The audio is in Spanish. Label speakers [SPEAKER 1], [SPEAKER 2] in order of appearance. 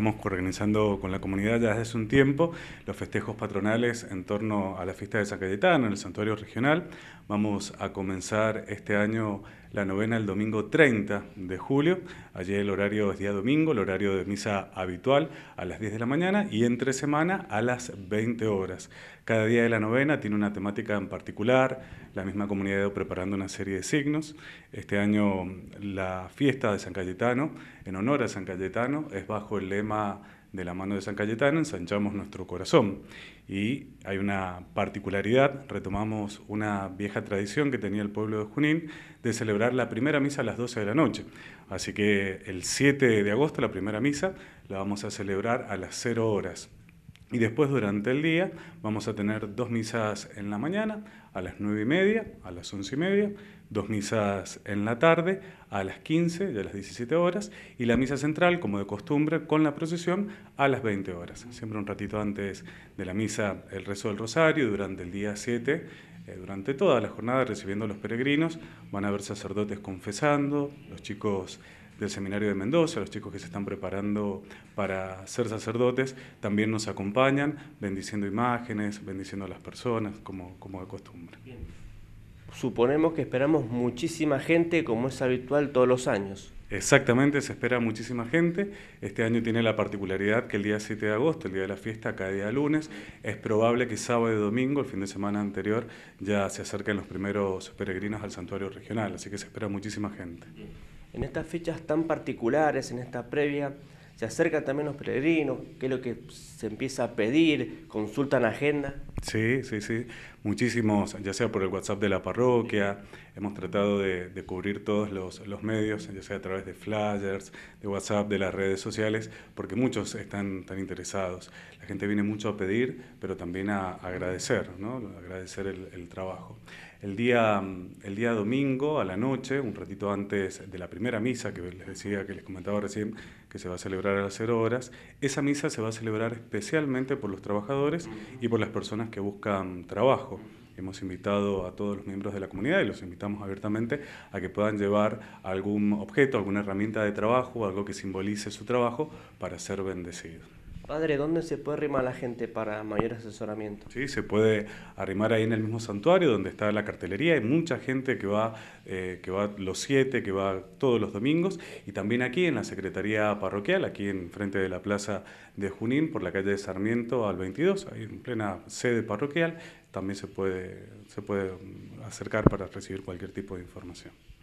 [SPEAKER 1] estamos organizando con la comunidad ya desde hace un tiempo los festejos patronales en torno a la fiesta de San Cayetano, en el santuario regional. Vamos a comenzar este año la novena el domingo 30 de julio. Allí el horario es día domingo, el horario de misa habitual a las 10 de la mañana y entre semana a las 20 horas. Cada día de la novena tiene una temática en particular, la misma comunidad ha ido preparando una serie de signos. Este año la fiesta de San Cayetano, en honor a San Cayetano, es bajo el lema de la mano de San Cayetano, ensanchamos nuestro corazón. Y hay una particularidad, retomamos una vieja tradición que tenía el pueblo de Junín de celebrar la primera misa a las 12 de la noche. Así que el 7 de agosto, la primera misa, la vamos a celebrar a las 0 horas. Y después durante el día vamos a tener dos misas en la mañana, a las nueve y media, a las once y media, dos misas en la tarde, a las 15 y a las 17 horas, y la misa central, como de costumbre, con la procesión a las 20 horas. Siempre un ratito antes de la misa, el rezo del rosario, durante el día 7, eh, durante toda la jornada recibiendo a los peregrinos, van a ver sacerdotes confesando, los chicos del Seminario de Mendoza, los chicos que se están preparando para ser sacerdotes, también nos acompañan bendiciendo imágenes, bendiciendo a las personas, como, como de costumbre. Suponemos que esperamos muchísima gente, como es habitual todos los años. Exactamente, se espera muchísima gente. Este año tiene la particularidad que el día 7 de agosto, el día de la fiesta, cada día lunes, es probable que sábado y domingo, el fin de semana anterior, ya se acerquen los primeros peregrinos al santuario regional, así que se espera muchísima gente en estas fechas tan particulares, en esta previa se acercan también los peregrinos, qué es lo que se empieza a pedir, consultan agenda. Sí, sí, sí, muchísimos, ya sea por el WhatsApp de la parroquia, hemos tratado de, cubrir todos los, medios, ya sea a través de flyers, de WhatsApp, de las redes sociales, porque muchos están tan interesados. La gente viene mucho a pedir, pero también a, agradecer, ¿no? agradecer el, el trabajo. El día, el día domingo a la noche, un ratito antes de la primera misa que les decía, que les comentaba recién, que se va a celebrar a las cero horas, esa misa se va a celebrar especialmente por los trabajadores y por las personas que buscan trabajo. Hemos invitado a todos los miembros de la comunidad y los invitamos abiertamente a que puedan llevar algún objeto, alguna herramienta de trabajo, algo que simbolice su trabajo para ser bendecidos. Padre, ¿dónde se puede arrimar la gente para mayor asesoramiento? Sí, se puede arrimar ahí en el mismo santuario donde está la cartelería. Hay mucha gente que va, eh, que va los siete, que va todos los domingos. Y también aquí en la Secretaría Parroquial, aquí en frente de la Plaza de Junín, por la calle de Sarmiento al 22, ahí en plena sede parroquial, también se puede, se puede mm, acercar para recibir cualquier tipo de información.